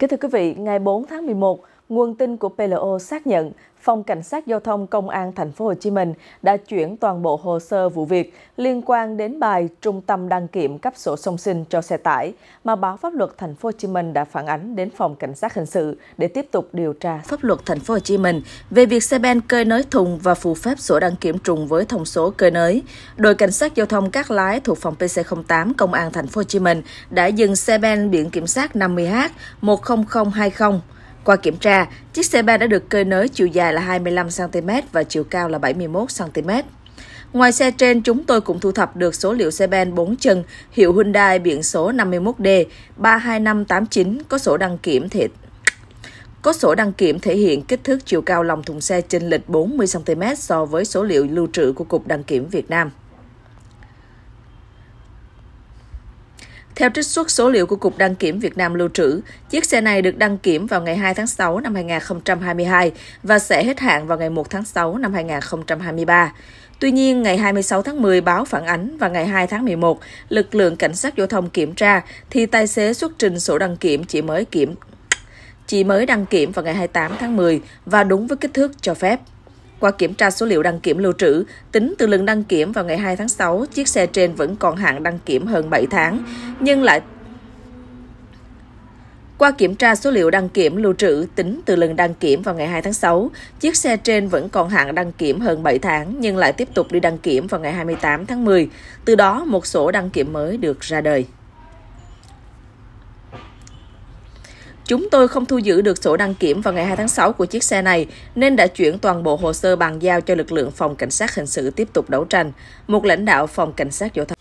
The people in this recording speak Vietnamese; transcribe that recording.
Kính thưa quý vị, ngày 4 tháng 11, Nguồn tin của PLO xác nhận, Phòng Cảnh sát Giao thông Công an Thành phố Hồ Chí Minh đã chuyển toàn bộ hồ sơ vụ việc liên quan đến bài Trung tâm đăng kiểm cấp sổ song sinh cho xe tải mà báo Pháp luật Thành phố Hồ Chí Minh đã phản ánh đến Phòng Cảnh sát hình sự để tiếp tục điều tra. Pháp luật Thành phố Hồ Chí Minh về việc xe ben cơi nới thùng và phù phép sổ đăng kiểm trùng với thông số cơi nới, đội cảnh sát giao thông các lái thuộc phòng PC08 Công an Thành phố Hồ Chí Minh đã dừng xe ben biển kiểm soát 50H 10020 qua kiểm tra, chiếc xe 3 đã được cơi nới chiều dài là 25cm và chiều cao là 71cm. Ngoài xe trên, chúng tôi cũng thu thập được số liệu xe ben 4 chân hiệu Hyundai biển số 51D 32589 có sổ đăng kiểm thể có sổ đăng kiểm thể hiện kích thước chiều cao lòng thùng xe chênh lệch 40cm so với số liệu lưu trữ của Cục Đăng kiểm Việt Nam. Theo trích xuất số liệu của Cục Đăng kiểm Việt Nam lưu trữ, chiếc xe này được đăng kiểm vào ngày 2 tháng 6 năm 2022 và sẽ hết hạn vào ngày 1 tháng 6 năm 2023. Tuy nhiên, ngày 26 tháng 10 báo phản ánh và ngày 2 tháng 11, lực lượng cảnh sát giao thông kiểm tra thì tài xế xuất trình sổ đăng kiểm chỉ mới kiểm chỉ mới đăng kiểm vào ngày 28 tháng 10 và đúng với kích thước cho phép. Qua kiểm tra số liệu đăng kiểm lưu trữ, tính từ lần đăng kiểm vào ngày 2 tháng 6, chiếc xe trên vẫn còn hạn đăng kiểm hơn 7 tháng, nhưng lại qua kiểm tra số liệu đăng kiểm lưu trữ tính từ lần đăng kiểm vào ngày 2 tháng 6, chiếc xe trên vẫn còn hạn đăng kiểm hơn 7 tháng nhưng lại tiếp tục đi đăng kiểm vào ngày 28 tháng 10. Từ đó, một sổ đăng kiểm mới được ra đời. Chúng tôi không thu giữ được sổ đăng kiểm vào ngày 2 tháng 6 của chiếc xe này nên đã chuyển toàn bộ hồ sơ bàn giao cho lực lượng phòng cảnh sát hình sự tiếp tục đấu tranh, một lãnh đạo phòng cảnh sát giao thông